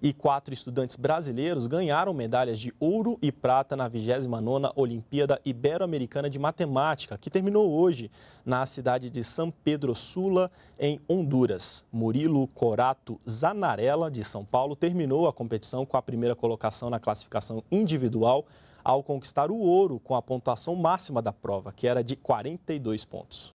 e quatro estudantes brasileiros ganharam medalhas de ouro e prata na 29ª Olimpíada Ibero-Americana de Matemática, que terminou hoje na cidade de São Pedro Sula, em Honduras. Murilo Corato Zanarella, de São Paulo, terminou a competição com a primeira colocação na classificação individual, ao conquistar o ouro com a pontuação máxima da prova, que era de 42 pontos.